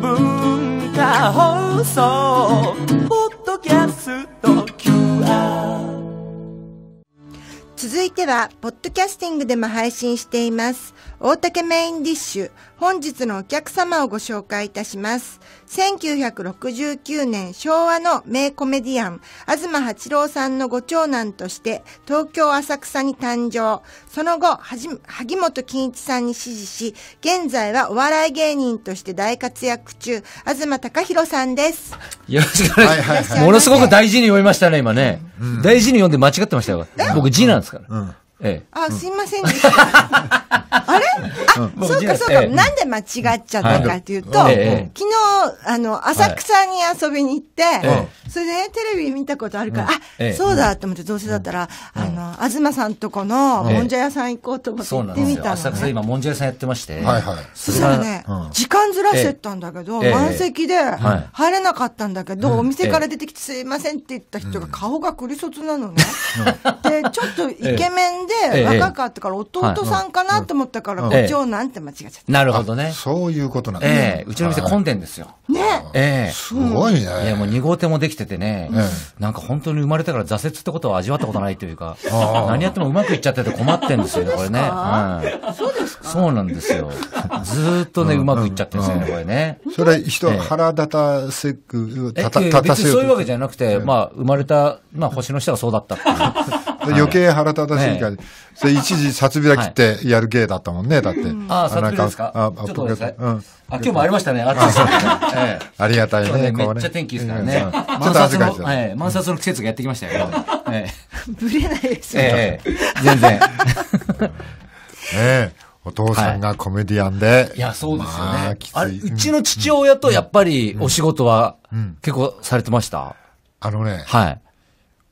文化放送ポッドキャスト QR 続いてはポッドキャスティングでも配信しています大竹メインディッシュ、本日のお客様をご紹介いたします。1969年昭和の名コメディアン、東八郎さんのご長男として東京浅草に誕生。その後、はじ、萩本欽一さんに支持し、現在はお笑い芸人として大活躍中、東隆弘さんです。よろしくお願いします。ものすごく大事に読みましたね、今ね。うん、大事に読んで間違ってましたよ。僕字なんですから。うんええ、あ、すいませんでした。あれそうかそうか、なんで間違っちゃったかっていうと、昨日、あの、浅草に遊びに行って、それで、ね、テレビ見たことあるから、あ、そうだと思って、どうせだったら、あの、東さんとこの、もんじゃ屋さん行こうと思って行ってみたの、浅草今、もんじゃ屋さんやってまして。はいはい。そしたらね、時間ずらしてたんだけど、満席で、入れなかったんだけど、お店から出てきてすいませんって言った人が顔がクリソツなのね。で、ちょっとイケメンで、若かったから、弟さんかなと思ったから、ご長なんて間違っちゃった。なるほどね。そういうことなんだ。ええうちの店混んでんですよ。ねええすごいね。いや、もう2号店もできててね、なんか本当に生まれたから挫折ってことは味わったことないというか、何やってもうまくいっちゃってて困ってんですよね、これね。そうですかそうなんですよ。ずっとね、うまくいっちゃってるんですよね、これね。それ、人腹立たせく、立たせよう。そういうわけじゃなくて、まあ、生まれた、まあ、星の下がそうだったっていう。余計腹立たしいから、一時、札開きってやる芸だったもんね、だって。あ、札開きですかあ、ちょっと待ってあ、今日もありましたね、あっですね。ありがたいね、めっちゃ天気ですからね。満札の、満札の季節がやってきましたよ。ぶれ ないですよ。全然。え え。お父さんがコメディアンで。はい、いや、そうですよね。あれ、うちの父親とやっぱりお仕事は結構されてました、あのね、はい。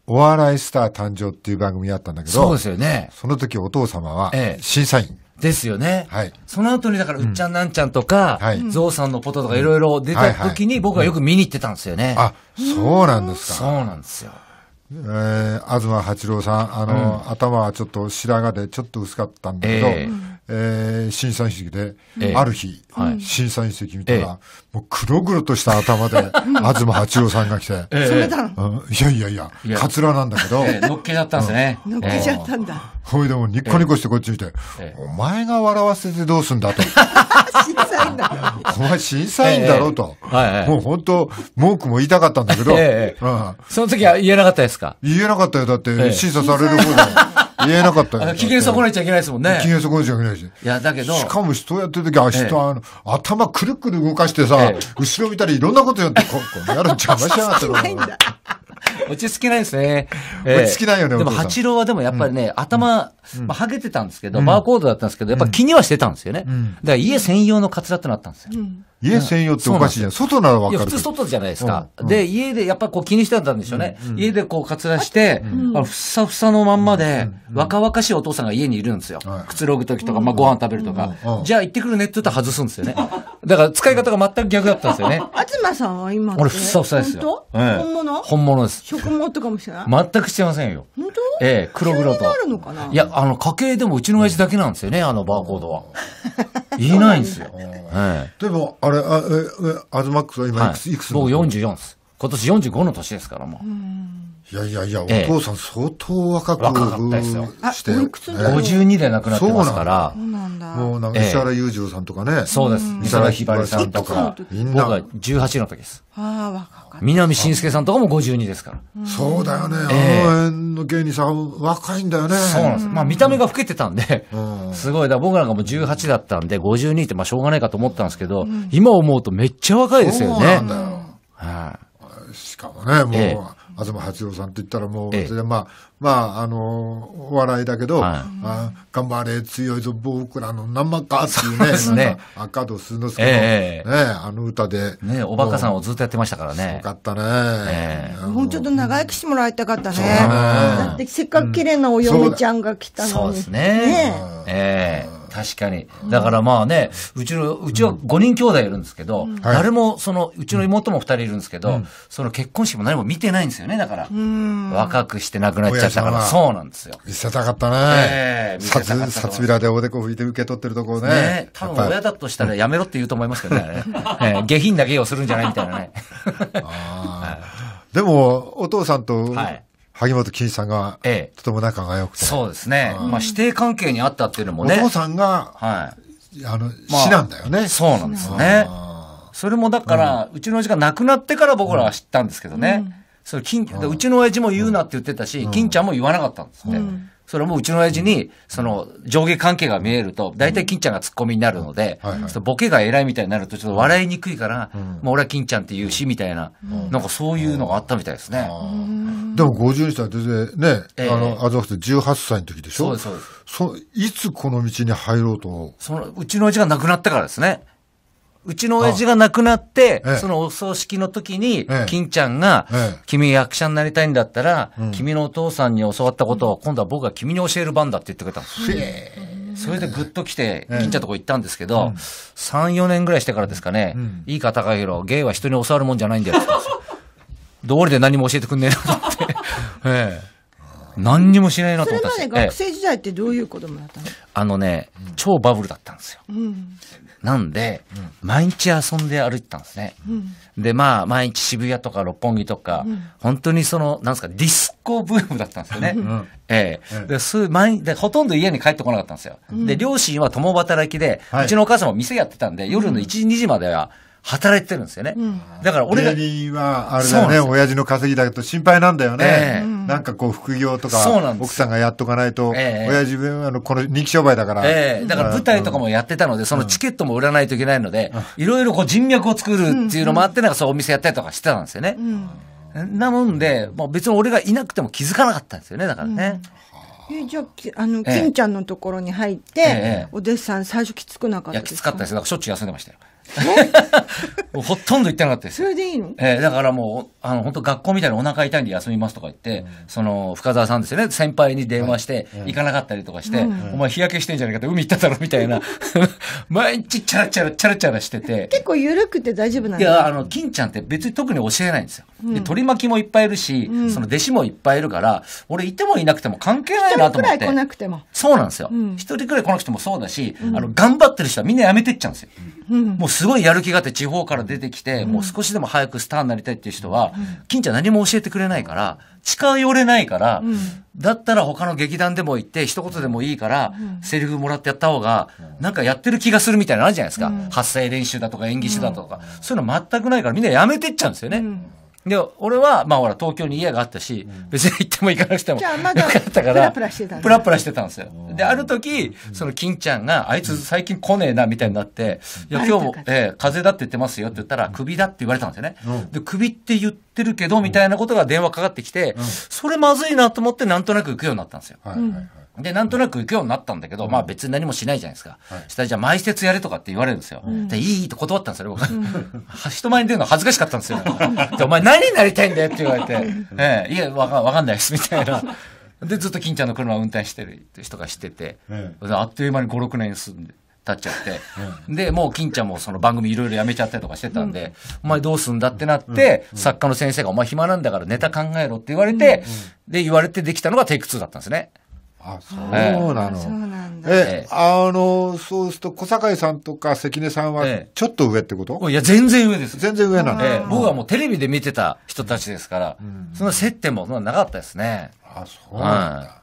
お笑いスター誕生っていう番組やったんだけど、そうですよね。その時お父様は、審査員。ええですよね。はい。その後にだから、うっちゃんなんちゃんとか、はい、ゾウさんのポトとかいろいろ出た時に僕はよく見に行ってたんですよね。あ、そうなんですか。そうなんですよ。えー、東八郎さん、あの、うん、頭はちょっと白髪でちょっと薄かったんだけど、えー、えー、審査員席で、えー、ある日、はい、審査員席見たら、えー、もう黒々とした頭で、東八郎さんが来て、えーうん、いやいやいや、いやカツラなんだけど、えー、のっけちゃったんですね。うん、のっけちゃったんだ。ほいでもニッコニコしてこっち見て、お前が笑わせてどうすんだと。お前審査員だろと。もう本当、文句も言いたかったんだけど。その時は言えなかったですか言えなかったよ。だって審査される方だ 言えなかったよ。機嫌損ねちゃいけないですもんね。機嫌損ねちゃいけないし。いや、だけど。しかも人やってる時明日、あの、頭くるくる動かしてさ、後ろ見たりいろんなことやって、こ、こ、やるんちゃしやがって。落ち着きないですね。落ち着きないよね、でも、八郎はでもやっぱりね、頭、まあ、はげてたんですけど、バーコードだったんですけど、やっぱ気にはしてたんですよね。だから家専用のカツラってなったんですよ。家専用っておかしいじゃん。外ならわかる。普通外じゃないですか。で、家でやっぱこう気にしてたんでしょうね。家でこうカツラして、ふさふさのまんまで、若々しいお父さんが家にいるんですよ。くつろぐ時とか、まあ、ご飯食べるとか。じゃあ行ってくるねって言ったら外すんですよね。だから使い方が全く逆だったんですよね。東さんは今俺、ふさふさですよ。本当、本物本物です。食物とかもしれない全くしてませんよ。本当ええ、黒黒と。いや、あの、家計でもうちの親父だけなんですよね、あのバーコードは。いないんですよ。でも、あれ、あえ、アズマックスは今いくつ、い、くつ僕44です。今年45の年ですから、もう。いやいやいや、お父さん相当若く、ええ、若かったですよ。して、ね、52で亡くなってますから。そうなんだ。もうなんか石原裕次郎さんとかね。そうです。石原ひばりさんとか。みんな。僕は18の時です。ああ、若かった。南信介さんとかも52ですから。そうだよね。あの辺の芸人さん、若いんだよね。そうなんです。まあ見た目が老けてたんで、すごい。だ僕なんかもう18だったんで、52ってまあしょうがないかと思ったんですけど、今思うとめっちゃ若いですよね。そうなんだよ。はい、しかもね、もう。東八郎さんって言ったらもう、ええ、まあ、まあ、あの、お笑いだけど、はい、あ頑張れ、強いぞ、僕らの生かっていうね、ですね赤戸鈴之助の、ええね、あの歌で。ねおばかさんをずっとやってましたからね。よかったね、ええ、もうちょっと長生きしてもらいたかったね。ねだってせっかく綺麗なお嫁ちゃんが来たのに。そうですね。ねええ確かに。だからまあね、うちの、うちは5人兄弟いるんですけど、うん、誰も、その、うちの妹も2人いるんですけど、うん、その結婚式も何も見てないんですよね、だから。若くして亡くなっちゃったから、そうなんですよ。見せたかったね。えー、札、札びらでおでこ拭いて受け取ってるとこね。ね多分親だとしたらやめろって言うと思いますけどね、下品な芸をするんじゃないみたいなね。でも、お父さんと、はい萩本欽一さんが、ええ、とても仲が良くて。そうですね。まあ、師弟関係にあったっていうのもね。お父さんが、はい。あの、まあ、なんだよね。そうなんですよね。それもだから、うちの親父が亡くなってから僕らは知ったんですけどね。それ金、うちの親父も言うなって言ってたし、金ちゃんも言わなかったんですね。それもうちの親父に、その上下関係が見えると、大体金ちゃんがツッコミになるので、ボケが偉いみたいになると、ちょっと笑いにくいから、う俺は金ちゃんって言うし、みたいな、なんかそういうのがあったみたいですね。でも52歳全然、ね、えー、あの、あざくて18歳の時でしょそうそういつこの道に入ろうとそのうちの親父が亡くなってからですね。うちの親父が亡くなって、そのお葬式の時に、金ちゃんが、君役者になりたいんだったら、君のお父さんに教わったことを、今度は僕が君に教える番だって言ってくれたんです。それでぐっと来て、金ちゃんとこ行ったんですけど、うん、3、4年ぐらいしてからですかね、うん、いいか高弘、芸は人に教わるもんじゃないんだよってり で何も教えてくんねえなって。ええ何にもしないなと思ったんですよ。それまで学生時代ってどういう子供だったの、ええ、あのね、超バブルだったんですよ。うん、なんで、うん、毎日遊んで歩いてたんですね。うん、で、まあ、毎日渋谷とか六本木とか、本当にその、なんですか、ディスコブームだったんですよね。ええ。で、そういう、毎日、ほとんど家に帰ってこなかったんですよ。で、両親は共働きで、はい、うちのお母さんも店やってたんで、夜の1時、2時までは、働いてるんですよね。うん、だから俺が。親は、あれだよね、親父の稼ぎだけど心配なんだよね。えー、なんかこう副業とか、奥さんがやっとかないと、えー、親父あの、この人気商売だから。ええー、だから舞台とかもやってたので、そのチケットも売らないといけないので、いろいろこう人脈を作るっていうのもあって、なんかそうお店やったりとかしてたんですよね。うん、なもんで、もう別に俺がいなくても気づかなかったんですよね、だからね。えじゃあ、あの、金ちゃんのところに入って、お弟子さん最初きつくなかったですか、いや、きつかったです。よ。だからしょっちゅう休んでましたよ。もうほとんど行ってなかったです。それでいいのえー、だからもう、あの、本当学校みたいにお腹痛いんで休みますとか言って、うん、その、深澤さんですよね、先輩に電話して、行かなかったりとかして、うん、お前日焼けしてんじゃないかって海行っただろみたいな、毎日チャラチャラ、チャラチャラしてて。結構緩くて大丈夫なんいや、あの、金ちゃんって別に特に教えないんですよ。うん、で、取り巻きもいっぱいいるし、その弟子もいっぱいいるから、俺いてもいなくても関係ないなと思って。一人くらい来なくても。そうなんですよ。一、人くらい来なくてもそうだし、あの、頑張ってる人はみんなやめてっちゃうんですよ。もうすごいやる気があって地方から出てきて、もう少しでも早くスターになりたいっていう人は、金ちゃん何も教えてくれないから、近寄れないから、だったら他の劇団でも行って、一言でもいいから、セリフもらってやった方が、なんかやってる気がするみたいなのあるじゃないですか。発声練習だとか演技手だとか、そういうの全くないからみんなやめてっちゃうんですよね。で、俺は、まあほら、東京に家があったし、別に行っても行かなくても、よかったから、プラプラしてたんですよ。プラプラしてたんですよ。で、ある時、その金ちゃんが、あいつ最近来ねえな、みたいになって、いや、今日も、えー、風邪だって言ってますよって言ったら、首だって言われたんですよね。で、首って言ってるけど、みたいなことが電話かかってきて、それまずいなと思って、なんとなく行くようになったんですよ。はいはいはいで、なんとなく行くようになったんだけど、まあ別に何もしないじゃないですか。はい、したらじゃあ埋設やれとかって言われるんですよ。うん、で、いいと断ったんですよ、僕。うん、人前に出るの恥ずかしかったんですよ。で、お前何になりたいんだよって言われて、ええ、いや、わかわかんないです、みたいな。で、ずっと金ちゃんの車を運転してる人がしてて、うん、あっという間に5、6年住んで。経っちゃって、うん、で、もう金ちゃんもその番組いろいろやめちゃったりとかしてたんで、お前どうすんだってなって、作家の先生がお前暇なんだからネタ考えろって言われて、で、言われてできたのがテイク2だったんですね。あ、そうなの。そうなんえ、あの、そうすると、小堺さんとか関根さんは、ちょっと上ってこと、いや、全然上です。全然上なの、で。僕はもうテレビで見てた人たちですから、その接点もなかったですね。あ、そうなんだ。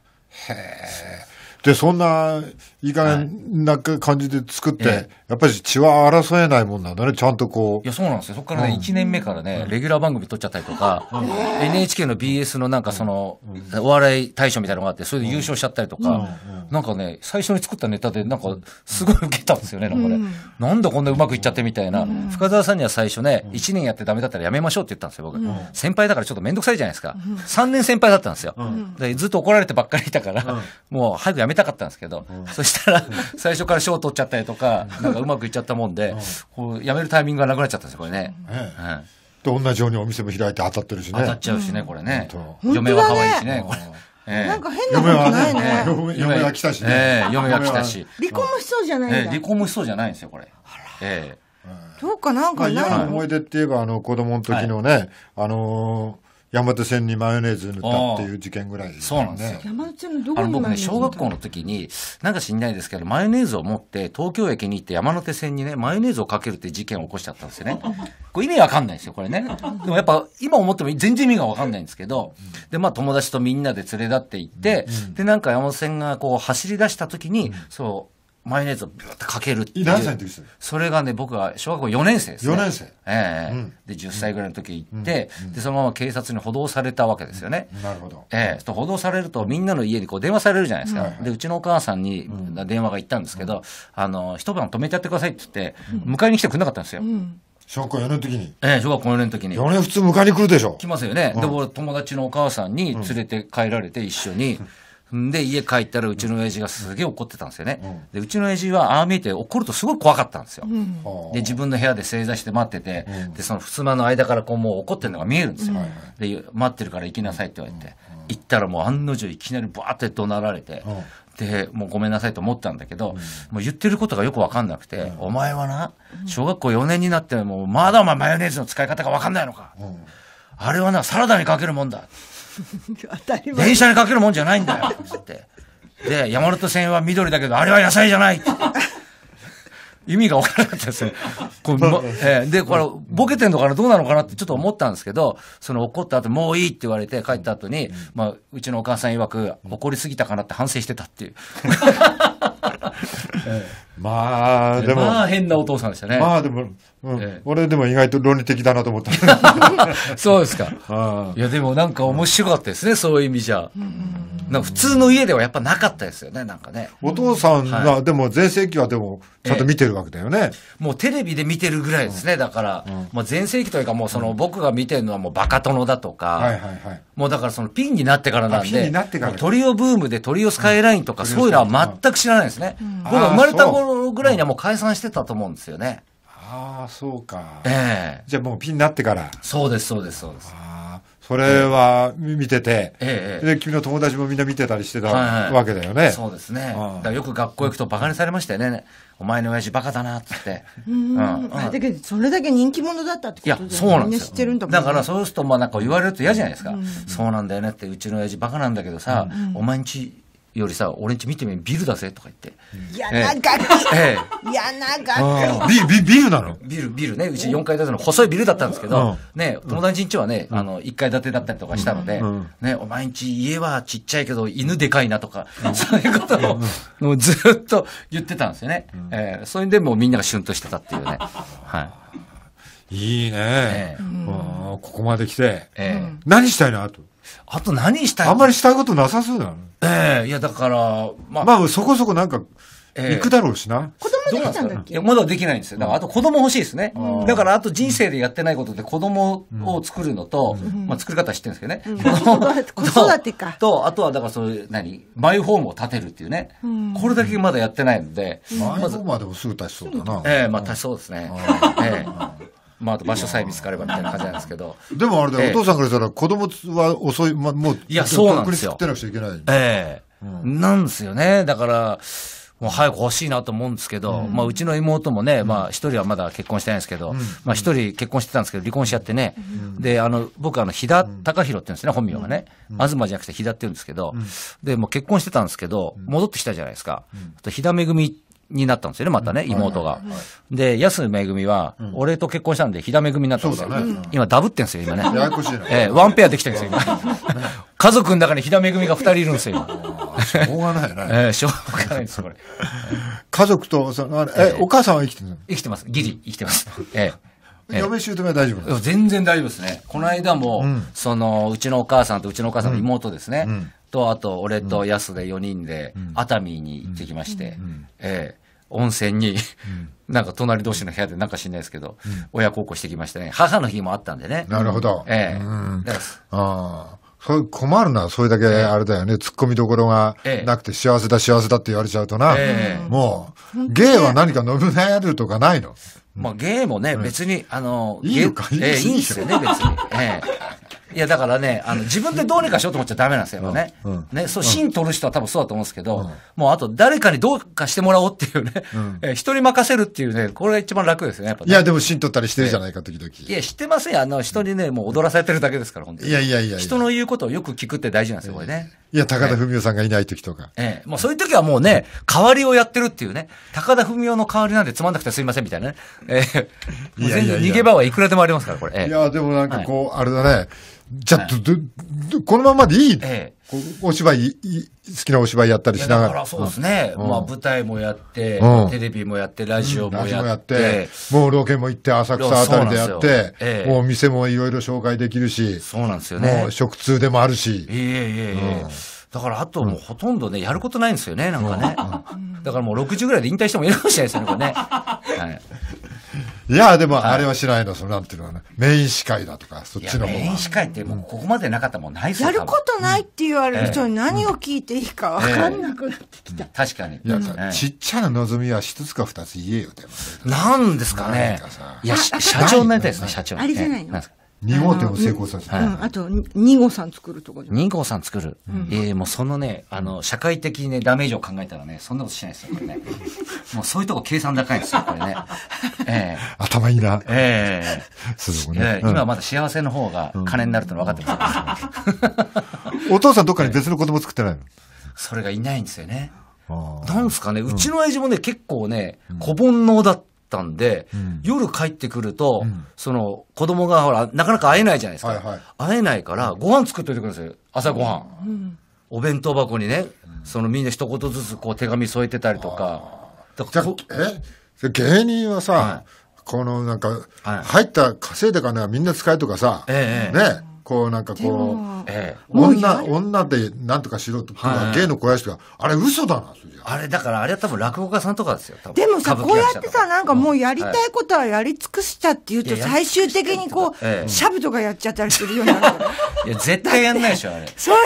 へえ。で、そんな、いい加減な感じで作って、はいええ、やっぱり血は争えないもんなんだね、ちゃんとこう。いや、そうなんですよ。そこからね、うん、1年目からね、レギュラー番組撮っちゃったりとか、うん、NHK の BS のなんかその、うん、お笑い大賞みたいなのがあって、それで優勝しちゃったりとか、なんかね、最初に作ったネタで、なんか、すごい受けたんですよね、なんかね。なんだこんなうまくいっちゃってみたいな。深澤さんには最初ね、1年やってダメだったらやめましょうって言ったんですよ、僕。先輩だからちょっとめんどくさいじゃないですか。3年先輩だったんですよ。ずっと怒られてばっかりいたから、もう早くやめめたかったんですけど、そしたら、最初から賞取っちゃったりとか、なんかうまくいっちゃったもんで、こう辞めるタイミングがなくなっちゃったんですよ、これね。うんと同じようにお店も開いて当たってるしね。当たっちゃうしね、これね。嫁は可愛いしね、これ。なんか変なことないね。嫁が来たしね。嫁が来たし。離婚もしそうじゃないんだ。離婚もしそうじゃないんですよ、これ。ええ。どうかなんか嫌な思い出って言えば、あの、子供の時のね、あの、山手線にマヨネーズ塗ったっていう事件ぐらいです、ね、そうなんですよ。山手線のどこに僕ね、小学校の時に、なんか知んないですけど、マヨネーズを持って東京駅に行って山手線にね、マヨネーズをかけるって事件を起こしちゃったんですよね。これ意味わかんないですよ、これね。でもやっぱ、今思っても全然意味がわかんないんですけど、で、まあ友達とみんなで連れ立って行って、で、なんか山手線がこう走り出した時に、そう、マヨネーズをビューッてかけるっていう。何歳の時ですそれがね、僕は小学校4年生です、ね。4年生。ええーうん、で、10歳ぐらいの時行って、うんうん、で、そのまま警察に補導されたわけですよね。なるほど。ええー、と、補導されると、みんなの家にこう電話されるじゃないですか。で、うちのお母さんに電話が行ったんですけど、あの、一晩止めてやってくださいって言って、迎えに来てくれなかったんですよ。小学校4年の時に。ええ、小学校4年の時に。4年普通迎えに来るでしょ。来ますよね。で、俺友達のお母さんに連れて帰られて一緒に、で、家帰ったらうちの親父がすげえ怒ってたんですよね。で、うちの親父はああ見えて怒るとすごい怖かったんですよ。で、自分の部屋で正座して待ってて、で、その襖の間からこうもう怒ってるのが見えるんですよ。で、待ってるから行きなさいって言われて、行ったらもう案の定いきなりバーって怒鳴られて、で、もうごめんなさいと思ったんだけど、もう言ってることがよくわかんなくて、お前はな、小学校4年になってもまだお前マヨネーズの使い方がわかんないのか。あれはな、サラダにかけるもんだ。当たり前電車にかけるもんじゃないんだよって。で、山手線は緑だけど、あれは野菜じゃないって。意味が分からなかったです これ、ま、えー、で、これ、ボケてんのかなどうなのかなってちょっと思ったんですけど、その怒った後、もういいって言われて帰った後に、まあ、うちのお母さん曰く、怒りすぎたかなって反省してたっていう。えまあ、でも。まあ、変なお父さんでしたね。まあ、でも、うんええ、俺でも意外と論理的だなと思った。そうですか。いや、でもなんか面白かったですね、そういう意味じゃ。うんな普通の家ではやっぱなかったですよね、なんかね。お父さんが、はでも全盛期はでも、ちゃんと見てるわけだよね。もうテレビで見てるぐらいですね、だから、もう全盛期というか、もうその、僕が見てるのはもうバカ殿だとか、もうだからそのピンになってからなんで、ピンになってからトリオブームでトリオスカイラインとか、そういうのは全く知らないですね。僕は生まれた頃ぐらいにはもう解散してたと思うんですよね。ああ、そうか。ええじゃあもうピンになってから。そうです、そうです、そうです。それは見てて、ええ、で君の友達もみんな見てたりしてたわけだよね。はいはい、そうですね。うん、だよく学校行くとバカにされましたよね。お前の親父バカだなっつって。うん。だけど、それだけ人気者だったってこと、ね、いや、そうなんですよ。だだからそうすると、まあなんか言われると嫌じゃないですか。うん、そうなんだよねって、うちの親父バカなんだけどさ、うん、お前んちよりさ、俺んち見てみ、ビルだぜとか言って。やなガキやなガキビ、ビ、ビルなのビル、ビルね。うち4階建ての細いビルだったんですけど、ね、友達んちはね、あの、1階建てだったりとかしたので、ね、お前んち家はちっちゃいけど犬でかいなとか、そういうことを、もうずっと言ってたんですよね。えー、それでもうみんながシュンとしてたっていうね。はい。いいね。うん、ここまで来て。え何したいなと。あと何したいあんまりしたいことなさそうだね。ええいや、だから、まあ、まあ、そこそこなんか、ええ行くだろうしな。子供できたんだっいや、まだできないんですよ。だから、あと子供欲しいですね。だから、あと人生でやってないことで子供を作るのと、まあ、作り方知ってるんですけどね。子 子育てかと、あとは、だから、そういう、何マイホームを建てるっていうね。これだけまだやってないので、前の方までもすぐ足しそうだな。ええまあ、そうですね。ええまあ、あと場所さえ見つかればみたいな感じなんですけど。でもあれだよ、えお父さんからしたら子供は遅い、まあ、もう、いや、そうなんですよ。ってなくちゃいけない。ええ、なんですよね。だから、もう早く欲しいなと思うんですけど、うん、まあうちの妹もね、まあ一人はまだ結婚してないんですけど、うん、まあ一人結婚してたんですけど、離婚しちゃってね、うん、で、あの、僕あの、飛田隆弘って言うんですね、本名がね、東じゃなくて飛田って言うんですけど、で、もう結婚してたんですけど、戻ってきたじゃないですか。飛田めぐみになったんですよね、またね、妹が。で、安めぐみは、俺と結婚したんで、ひだめぐみになったんですよ。今、ダブってんですよ、今ね。ややこしいな。ええ、ワンペアできてるんですよ、今。家族の中にひだめぐみが二人いるんですよ、今。しょうがないよね。ええ、しょうがないです、これ。家族と、その、え、お母さんは生きてるの生きてます。ギリ、生きてます。ええ。嫁姑は大丈夫全然大丈夫ですね。この間も、その、うちのお母さんとうちのお母さんの妹ですね。と、あと、俺と安スで4人で、熱海に行ってきまして、ええ温泉に、なんか隣同士の部屋でなんか知ないですけど、親孝行してきましたね。母の日もあったんでね。なるほど。ええああ。そう困るのはそれだけあれだよね、突っ込みどころがなくて、幸せだ、幸せだって言われちゃうとな、もう、芸は何か信長るとかないのまあ、芸もね、別に、あの、いいのいいですよね、別に。ええいや、だからね、あの、自分でどうにかしようと思っちゃダメなんですよ、ね。うん、ね、そう、芯取る人は多分そうだと思うんですけど、もうあと誰かにどうかしてもらおうっていうね、え、人に任せるっていうね、これが一番楽ですね、やっぱ、いや、でも芯取ったりしてるじゃないか、時々。いや、知ってませんよ。あの、人にね、もう踊らされてるだけですから、本当に。いやいやいや。人の言うことをよく聞くって大事なんですよ、これね。いや、高田文夫さんがいない時とか。ええ。もうそういう時はもうね、代わりをやってるっていうね。高田文夫の代わりなんでつまんなくてすいませんみたいなね。ええ。いや逃げ場はいくらでもありますから、これ。ええ、いや、でもなんかこう、はい、あれだね。じゃど、はい、このままでいい、ええお芝居、好きなお芝居やったりしながら。だからそうですね。うん、まあ舞台もやって、うん、テレビもやって、ラジオもやって。もうロケも行って、浅草あたりでやって、えもう店もいろいろ紹介できるし。そうなんですよね。もう食通でもあるし。いえいえいえ。うんだからあともうほとんどね、やることないんですよね、なんかね。だからもう60ぐらいで引退してもいいかもしれないですよね、んかね。はい、いや、でもあれはしないの、そのなんていうのメイン司会だとか、そっちの方が。メイン司会ってもうここまでなかったもんないやることないって言われる人に何を聞いていいか分かんなくなってきた。確かに。いや、ちっちゃな望みは一つか二つ言えよ、でも。なんですかね。いや、社長のやつですね、社長。あれじゃないの。2号店を成功させた、あと2号さん作るとこじゃ2号さん作る、うん、えもうそのねあの社会的に、ね、ダメージを考えたらねそんなことしないですよこれね もうそういうとこ計算高いんですよこれね、ええ。頭いいなええそうね、えね。今まだ幸せの方が金になるっての分かってます、お父さんどっかに別の子供作ってないの、それがいないんですよねなんすかね、うちの親父もね、結構ね、小煩悩だっったんで、夜帰ってくると、その子供がほら、なかなか会えないじゃないですか。はいはい、会えないから、ご飯作っといてください。朝ごはん、お弁当箱にね、そのみんな一言ずつこう手紙添えてたりとか。だかえ芸人はさ、はい、このなんか、入った稼いだ金はみんな使えとかさ、ええ、ね。こうなんかこう、女、女でなんとかしろとか、芸の肥やしとか、あれ嘘だな、あれだからあれは多分落語家さんとかですよ、でもさ、こうやってさ、なんかもうやりたいことはやり尽くしたっていうと、最終的にこう、しゃぶとかやっちゃったりするようになる。いや、絶対やんないでしょ、あれ。それ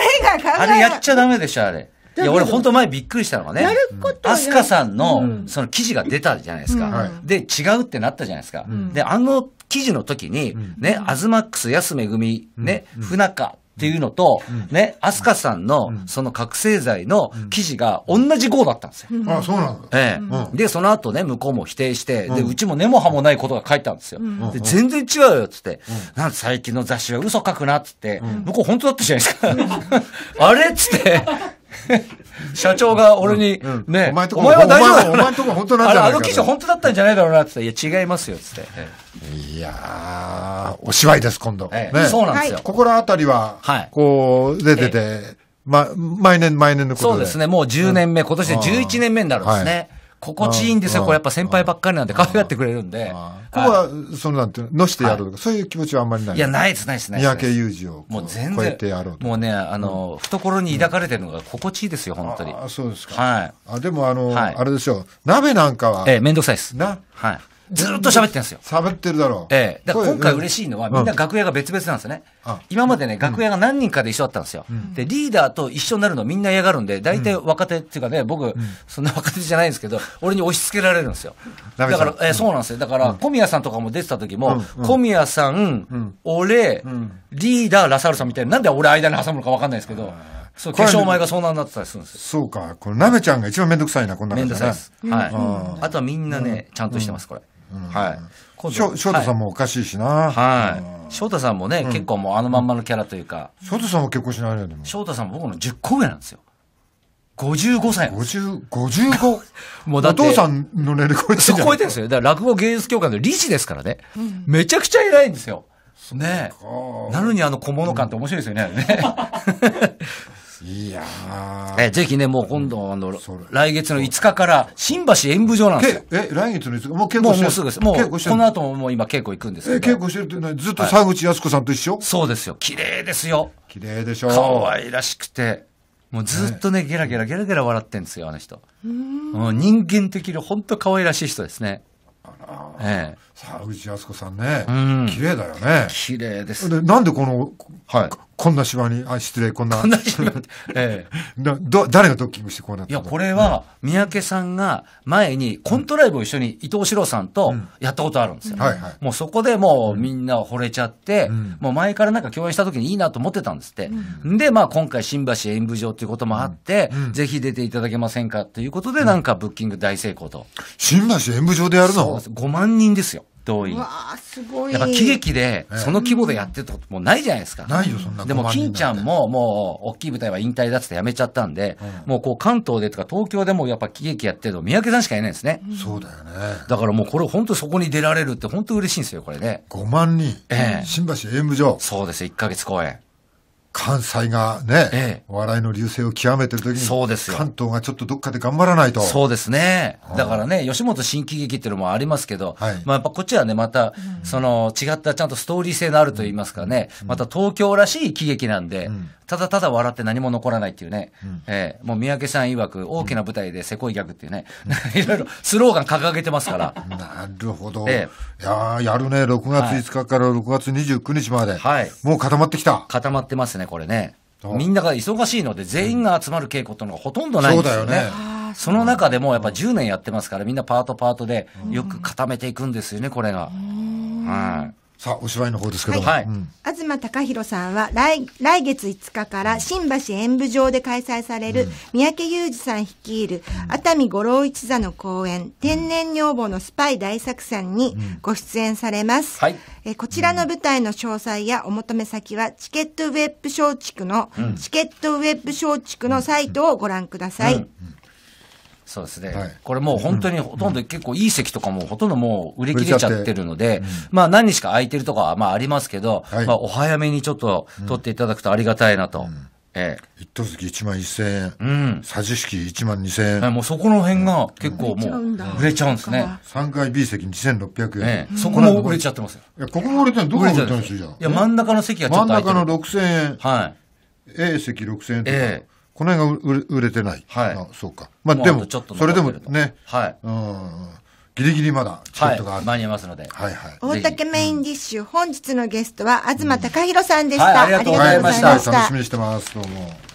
考えあれやっちゃダメでしょ、あれ。いや、俺本当前びっくりしたのがね、やるアスカさんの、その記事が出たじゃないですか。で、違うってなったじゃないですか。で、あの記事の時に、ね、アズマックス安め組、ね、不仲っていうのと、ね、アスカさんの、その覚醒剤の記事が同じ号だったんですよ。あ、そうなんだ。ええ。で、その後ね、向こうも否定して、で、うちも根も葉もないことが書いたんですよ。で、全然違うよ、つって。なん最近の雑誌は嘘書くな、つって。向こう本当だったじゃないですか。あれつって。社長が俺に、ね、お前とこお前は大丈夫だお前とこ本当なんじよ。あの記事本当だったんじゃないだろうなって言って、いや違いますよ、つって。いやー、お芝居です、今度。ね、そうなんですよ。心当たりは、こう、出てて、ま、毎年毎年のことで。そうですね、もう10年目、今年で11年目になるんですね。心地いいんですよ、これやっぱ先輩ばっかりなんで、可愛がってくれるんで。ここは、そのなんていうの、のしてやろうとか、そういう気持ちはあんまりない。いや、ないです、ないです、ないです。三宅裕二をもう全然もうね、あの、懐に抱かれてるのが心地いいですよ、本当に。あ、そうですか。はい。あ、でもあの、あれでしょう、鍋なんかは。ええ、めんどくさいです。な。はい。ずっと喋ってるんですよ。喋ってるだろう。ええ。だから今回嬉しいのは、みんな楽屋が別々なんですよね。今までね、楽屋が何人かで一緒だったんですよ。で、リーダーと一緒になるのみんな嫌がるんで、大体若手っていうかね、僕、そんな若手じゃないんですけど、俺に押し付けられるんですよ。だから、えそうなんですよ。だから、小宮さんとかも出てた時も、小宮さん、俺、リーダー、ラサールさんみたいな、なんで俺間に挟むのか分かんないですけど、そう、化粧前がそうなんなってたりするんですよ。そうか。これ、なめちゃんが一番めんどくさいな、こんな感じ、ね、めんどくさいです。はい。あとはみんなね、ちゃんとしてます、これ。はい。翔太さんもおかしいしな。はい。翔太さんもね、結構もうあのまんまのキャラというか。翔太さんも結婚しないよね。翔太さんも僕の10個上なんですよ。55歳五十5 55? もうだって。お父さんの年齢超えてる。超えてるんですよ。だから落語芸術協会の理事ですからね。めちゃくちゃ偉いんですよ。ねなのにあの小物感って面白いですよね。いやえぜひね、もう今度、あの、来月の5日から新橋演舞場なんですよ。え、来月の5日もう稽古してるもうすぐです。もう、この後ももう今稽古行くんですえ、稽古してるって何ずっと沢口靖子さんと一緒、そうですよ。綺麗ですよ。綺麗でしょ。う。可愛らしくて。もうずっとね、ゲラゲラゲラゲラ笑ってんですよ、あの人。うん。人間的に本当可愛らしい人ですね。あらええ、沢口靖子さんね、うん、綺麗だよね。綺麗です。で、なんでこの、はい、こんな芝に、あ、失礼、こんな。こんな芝 ええ。だ誰がドッキングしてこうなったいや、これは、三宅さんが前にコントライブを一緒に伊藤四郎さんとやったことあるんですよ。はいはい。もうそこでもうみんな惚れちゃって、もう前からなんか共演した時にいいなと思ってたんですって。で、まあ今回新橋演舞場っていうこともあって、ぜひ出ていただけませんかということで、なんかブッキング大成功と。新橋演舞場でやるの ?5 万万人ですよ。動員。わすごい。やっぱ喜劇で、その規模でやってることもうないじゃないですか。ないよ、そんなでも、金ちゃんももう、大きい舞台は引退だってやめちゃったんで、もうこう、関東でとか東京でもやっぱ喜劇やってるの、三宅さんしかいないですね。そうだよね。だからもうこれ本当そこに出られるって本当嬉しいんですよ、これね。5万人。ええ。新橋演舞場。そうです、1ヶ月公演。関西がね、ええ、笑いの流星を極めてる時に、そうですよ関東がちょっとどっかで頑張らないと。そうですね。だからね、吉本新喜劇っていうのもありますけど、はい、まあやっぱこっちはね、また、その違ったちゃんとストーリー性のあると言いますかね、うん、また東京らしい喜劇なんで、うん、ただただ笑って何も残らないっていうね、うん、えー、もう三宅さん曰く大きな舞台でせこいギャグっていうね、いろいろスローガン掲げてますから。なるほど。ええ、いややるね、6月5日から6月29日まで。はい。もう固まってきた。固まってますね。ね、これね。みんなが忙しいので、全員が集まる稽古というのがほとんどないんですよね。そ、の中でもやっぱ10年やってますから、みんなパートパートでよく固めていくんですよね、これが。はい、さあ、お芝居の方ですけどはい。あずま東隆弘さんは来、来月5日から新橋演舞場で開催される、三宅裕二さん率いる、熱海五郎一座の公演、天然女房のスパイ大作戦にご出演されます。はい。えこちらの舞台の詳細やお求め先は、チケットウェブ松竹の、チケットウェブ松竹のサイトをご覧ください。うんうんそうですね、はい、これもう本当にほとんど、結構いい席とかもほとんどもう売り切れちゃってるので、まあ何日か空いてるとかはまあありますけど、はい、まあお早めにちょっと取っていただくとありがたいなと。うん、ええ、一等席1万1000円、うん、佐治式1万2000円、もうそこの辺が結構もう売れちゃうんですね、3階 B 席2600円、ええ、そこも売れちゃってますよいやここも売れてるどこが売れてるんですよいや真ん中の席がちょっと真ん中の6000円はい A 席6000円とか、ええこの辺が売れてない。はい。あそうか。まあでも、それでもね、はい。うん。ギリギリまだチケットがある。間に合いますので。はいはい。大竹メインディッシュ、本日のゲストは東隆弘さんでした。ありがとうございました。楽しみにしてます。どうも。